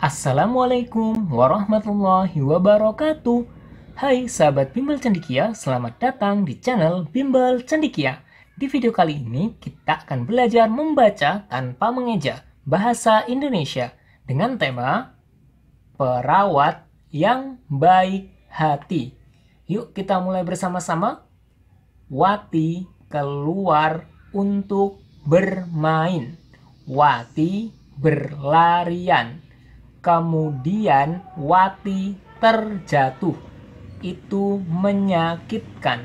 Assalamualaikum warahmatullahi wabarakatuh. Hai sahabat Bimbel Cendikia, selamat datang di channel Bimbel Cendikia. Di video kali ini kita akan belajar membaca tanpa mengeja bahasa Indonesia dengan tema Perawat yang baik hati. Yuk kita mulai bersama-sama. Wati keluar untuk bermain. Wati berlarian Kemudian Wati terjatuh. Itu menyakitkan.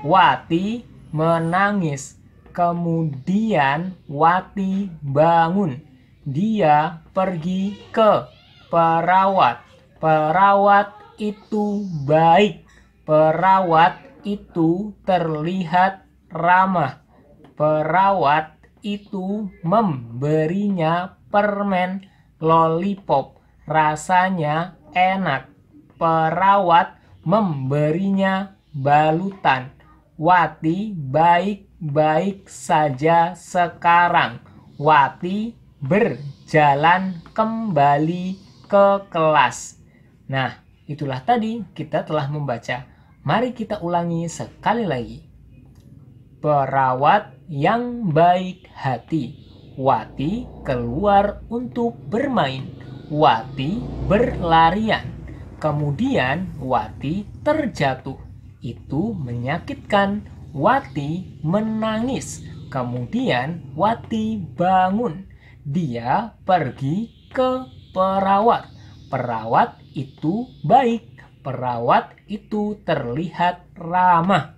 Wati menangis. Kemudian Wati bangun. Dia pergi ke perawat. Perawat itu baik. Perawat itu terlihat ramah. Perawat itu memberinya permen lollipop. Rasanya enak. Perawat memberinya balutan. Wati baik-baik saja sekarang. Wati berjalan kembali ke kelas. Nah, itulah tadi kita telah membaca. Mari kita ulangi sekali lagi. Perawat yang baik hati Wati keluar untuk bermain. Wati berlarian. Kemudian Wati terjatuh. Itu menyakitkan. Wati menangis. Kemudian Wati bangun. Dia pergi ke perawat. Perawat itu baik. Perawat itu terlihat ramah.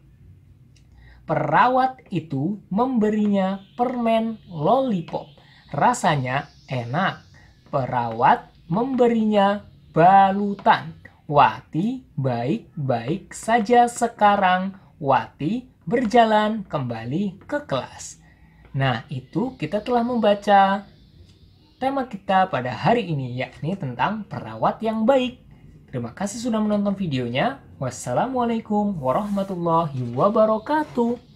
Perawat itu memberinya permen lollipop. Rasanya enak. Perawat memberinya balutan. Wati baik-baik saja sekarang. Wati berjalan kembali ke kelas. Nah, itu kita telah membaca tema kita pada hari ini, yakni tentang perawat yang baik. Terima kasih sudah menonton videonya. Wassalamualaikum warahmatullahi wabarakatuh.